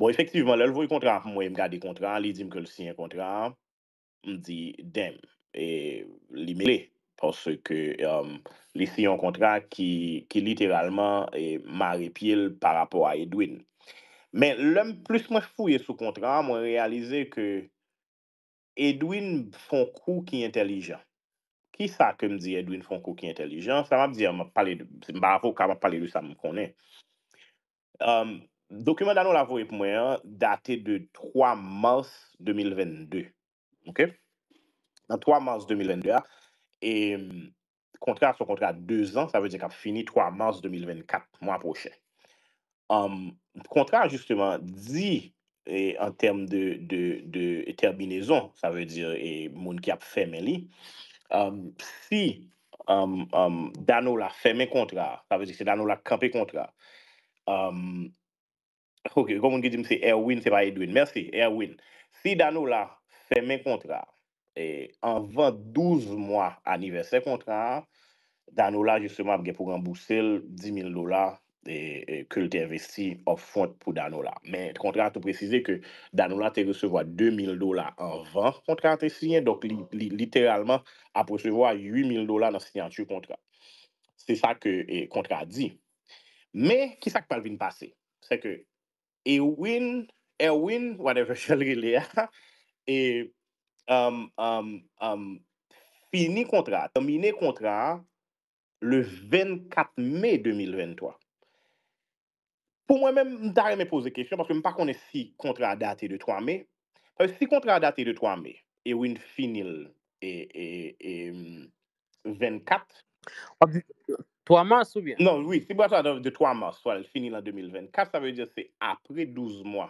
Bon, efektivman, lè l vwou y kontran. Mwen mwen gade kontran, li di mwen kè l si yon kontran, mwen di, dem, e li mè lè, pòsè ke euh, l si yon kontran ki literalman mè repil par rapport a Edwin. Mè lè m, plus mwen fwou yè sou kontran, mwen realize ke Edwin fon kou ki entelijan. Ki sa ke m di Edwin fon kou ki entelijan? Sa m ap di, mwen pale, mwen bavou kama pale lou sa m konen. Dokumen dano la voe pou mwenye, date de 3 mars 2022. Ok? 3 mars 2022. Et kontra son kontra 2 an, sa ve di kap fini 3 mars 2024, mwen aproche. Kontra justeman di, e, en term de terminezon, sa ve di, e, moun kap feme li. Si dano la feme kontra, sa ve di se dano la kampe kontra, Ok, komoun ki di mse Erwin, se pa Edwin, mersi, Erwin. Si Danola fè men kontra, en 20-12 mwa aniversè kontra, Danola jistèman ap gen pouran boussel 10 000 dola e, e, ke l te investi of font pou Danola. Men kontra te prezise ke Danola te resevo a 2 000 dola an 20 kontra te sign, donk literalman ap resevo a 8 000 dola nan signantu kontra. Se sa ke e, kontra di. Men ki sa ke pal vin pase? E win, e win, whatever chalri li a, e um, um, um, fini kontra, termine kontra le 24 mei 2023. Po mwen men, mtare men pose kechyan, pweske m pa konen si kontra dati de 3 mei. Si kontra dati de 3 mei, e win finil, e 24, mtare men pose kechyan. 3 mas ou bien? Non, oui, si bo ato a dof de 3 mas, so al finil an 2024, sa ve diye se apre 12 mwa.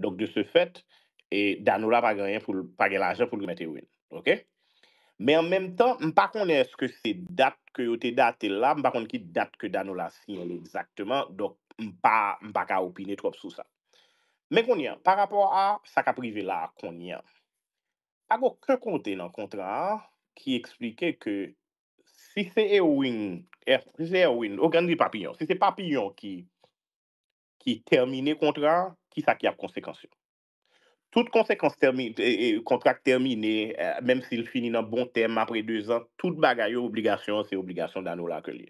Dok de se fet, danou la pa genyen pou l'agèl ajen pou l'gmète win. Ok? Mè an mèm tan, m pa konè eske se dat kè yo te date la, m pa konè ki dat kè danou la sinel exactement, dok m pa ka opine trop sou sa. Mè konè, par rapport a sa ka prive la, konè, akou kè kontè nan kontra ki eksplike ke Si se e ouin, e er, frise e ouin, okan di papillon, si se papillon ki termine kontrak, ki sa ki ap konsekansyon. Tout konsekans kontrak termine, euh, menm si finin an bon tem apre 2 an, tout bagay ou obligasyon, se obligasyon dan ou la ke li.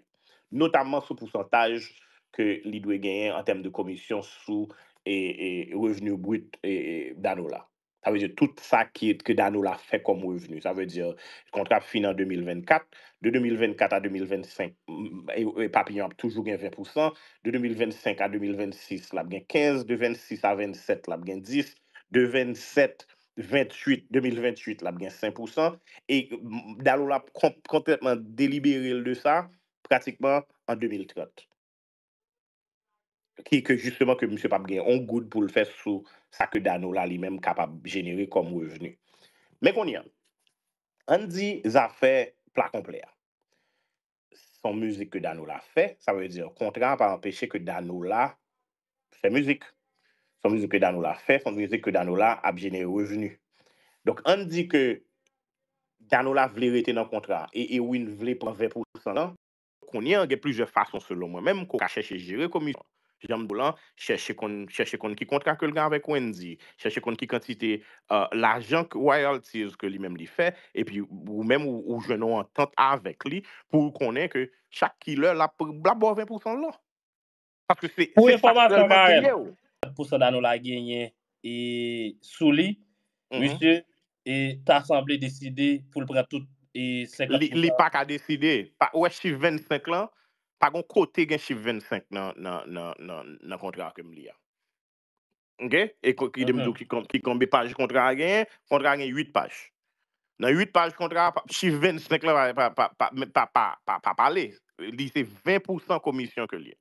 Notamman sou pousantaj ke li dwe genyen an tem de komisyon sou e revenu brut dan ou la. Ça veut dire tout ça qui, que Dano l'a fait comme revenu. Ça veut dire le contrat fin en 2024. De 2024 à 2025, mm, mm, et, Papillon a toujours gagné 20%. De 2025 à 2026, a gagné mm, 15. De 26 à 27, a gagné 10. De 27 28, 2028, a gagné 5%. Et Danou l'a complètement délibéré de ça pratiquement en 2030. Ki ke justement ke M.Papgey an goud pou l fè sou sa ke Danola li men kapab jenere kom revenu. Mè kon yan, an di zafè plakomplea. Son müzik ke Danola fè, sa vè di an kontra pa an peche ke Danola fè müzik. Son müzik ke Danola fè, son müzik ke Danola ap jenere revenu. Dok an di ke Danola vle rete nan kontra e e win vle pon 20% nan, kon yan gen plize fason selon mwen mèm koka chèche jire komisyon. Jam dou lan, chèche kon ki kontra ke lgan vek wèndi, chèche kon ki kantite la jank royalties ke li mèm li fè, epi ou mèm ou jenon entente avek li, pou konen ke chak ki lè la bo 20% lò. Pou informasyon mèm, pou sa dan nou la genye, sou li, misye, ta asamble deside pou lpratout. Li pak a deside, wè chif 25 lan. pa kon kote gen chif 25 nan kontra kem li a. Ok? E kikombe paj kontra gen, kontra gen 8 paj. Nan 8 paj kontra, chif 25 la pa pale. Li se 20% komisyon ke li.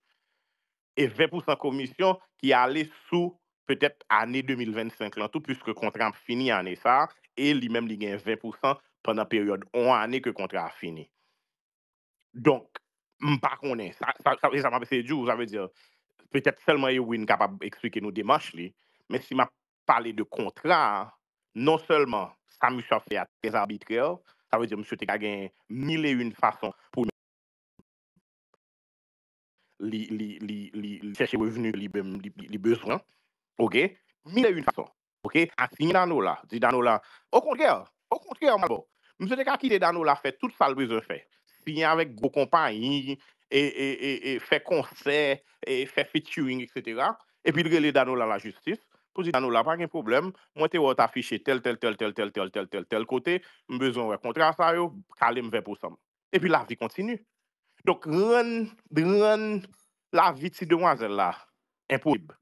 E 20% komisyon ki ale sou petep ane 2025 lantou pwiske kontra fini ane sa e li men li gen 20% pwiske kontra fini ane sa. Pendan peryode 1 ane ke kontra fini. Donk, Mpa konen, sa veze sa m apese djou, sa veze, petet selman yon wine kapab ekswike nou demanche li, men si ma pale de kontra, non selman sa mi chafi atreza bitre, sa veze mse te kagen mile yon fason pou li seche revenu li bezwen, mile yon fason, ati nanola, di nanola, okon kere, okon kere malbo, mse te kagen ki de nanola fè tout salbe zè fè, pi yon avèk gwo kompany, e fè konsè, e fè featuring, etc. E pi lre li danou la la justis, pou zi danou la pa gen problem, mwen te wè wè ta fichè tel tel tel tel tel tel tel tel tel tel kote, mbezon wè kontra sa yo, kalè mwen vè pou som. E pi la vi kontinu. Donk rèn, rèn, la vi tsi demwazè la, impolib.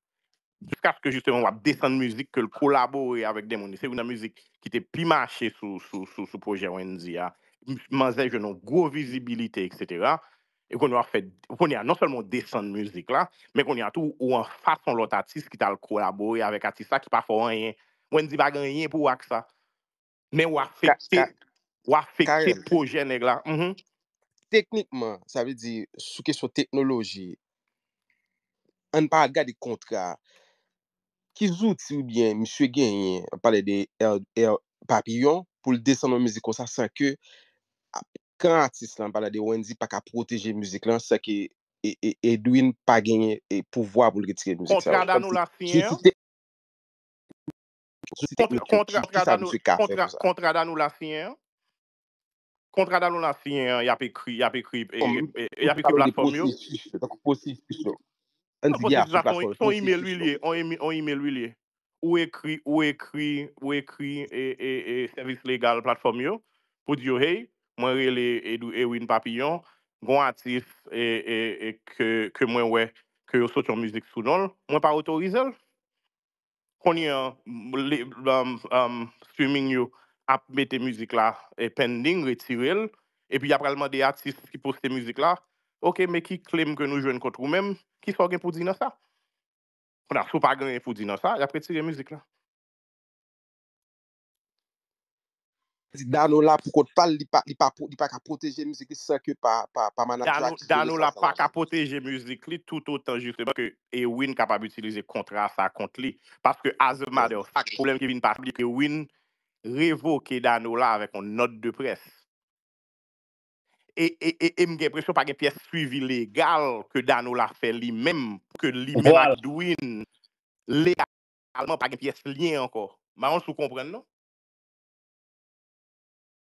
Jusk aske justement wè ap desen müzik ke l kolaborè avèk demwani. Se yon nan müzik ki te pi mâche sou pou jè wèn zi ya. man zè jenon, gwo vizibilite, et cetera, e kon yon a fè, kon yon a non sèlmon desen müzik la, men kon yon a tou, ou an fason lot atis ki tal korabori avèk atisa ki paforan yon, mwen di bagan yon pou wak sa, men wafè kè, wafè kè projen neg la. Teknikman, sa vè di, sou kesyon teknoloji, an pa agad di kontra, ki zouti ou bien, mswe gen yon, an pale de, papillon, pou l desen müzik, ou sa sa kè, kan atis lan balade wèndi pa ka proteje müzik lan, seke e, e, Edwin pa genye e, pouvoa pou li getire müzik. Kontra dan nou la fiyen, kontra dan nou la fiyen, kontra dan nou la fiyen, y ap ekri, y ap ekri, y ap ekri platform yo. On ime lwilye, on ime lwilye, ou ekri, ou ekri, ou ekri, e servis legal platform yo, pou diyo hey, Mwen rele Edwin Papillon, gwan atif e, e, e, ke mwen we, ke yo sot yon mizik soudan, mwen pa otorize l. Koni yon um, um, streaming yo ap bete mizik la, pending, retirel, epi ap pralman de atif ki poste mizik la, ok, me ki klem ke nou jwen kontrou mèm, ki sò gen pou di nan sa. Sò pa gen pou di nan sa, ap retire mizik la. Danola pou kote pal li pa ka proteje muzik li Sèk yo pa manan Danola pa ka proteje muzik li Tout otan juste E win kapab utilize kontra sa kont li Paske as a matter Fak problem ki vin pa E win revoke Danola Avèk on not de pres E mge presyon Pake piè suivi legal Ke Danola fè li mèm Ke li mèm adouin Lè alman pake piè slien anko Ma an sou kompren non